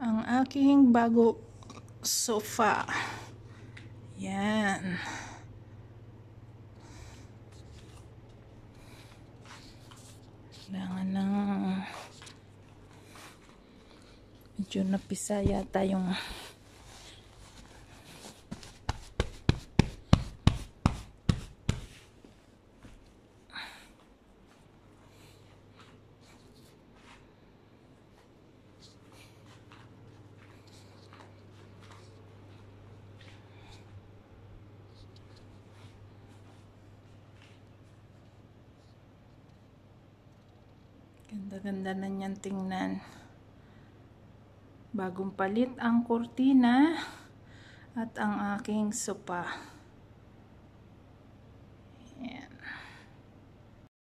ang aking bago sofa. Yan. Kailangan ng medyo napisa yata yung Ganda-ganda na niyan tingnan. Bagong palit ang kurtina at ang aking sopa.